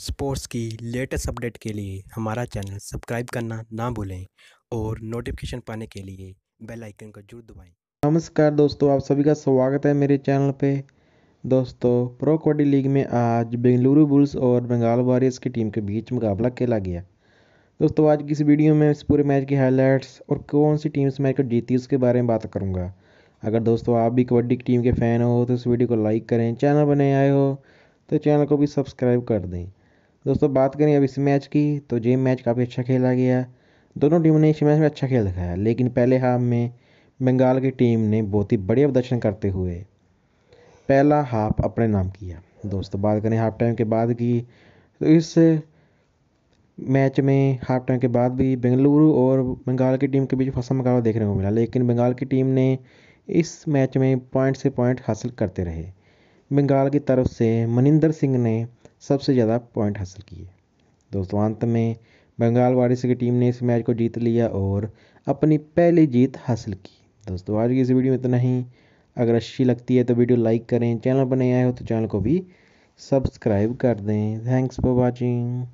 sports की latest update के लिए हमारा चैनल सब्सक्राइब करना ना भूलें और नोटिफिकेशन पाने के लिए बेल आइकन को जरूर दबाएं नमस्कार दोस्तों आप सभी का स्वागत है मेरे चैनल पे दोस्तों प्रो कबड्डी लीग में आज बेंगलुरु बुल्स और बंगाल वॉरियर्स की टीम के बीच मुकाबला खेला गया दोस्तों आज की इस वीडियो में इस पूरे मैच की हाईलाइट्स और कौन सी टीम इस मैच को जीती उसके बारे में बात करूँगा अगर दोस्तों आप भी कबड्डी की टीम के फ़ैन हो तो इस वीडियो को लाइक करें चैनल बने आए हो तो चैनल को भी सब्सक्राइब कर दें दोस्तों बात करें अब इस मैच की तो ये मैच काफ़ी अच्छा खेला गया दोनों टीमों ने इस मैच में अच्छा खेल दिखाया लेकिन पहले हाफ में बंगाल की टीम ने बहुत ही बढ़िया प्रदर्शन करते हुए पहला हाफ अपने नाम किया दोस्तों बात करें हाफ टाइम के बाद की तो इस मैच में हाफ टाइम के बाद भी बेंगलुरु और बंगाल की टीम के बीच फंसा मुकाबला देखने को मिला लेकिन बंगाल की टीम ने इस मैच में पॉइंट से पॉइंट हासिल करते रहे बंगाल की तरफ से मनिंदर सिंह ने सबसे ज़्यादा पॉइंट हासिल किए दोस्तों अंत में बंगाल वारिस की टीम ने इस मैच को जीत लिया और अपनी पहली जीत हासिल की दोस्तों आज की इस वीडियो में इतना ही अगर अच्छी लगती है तो वीडियो लाइक करें चैनल पर नए आए हो तो चैनल को भी सब्सक्राइब कर दें थैंक्स फॉर वॉचिंग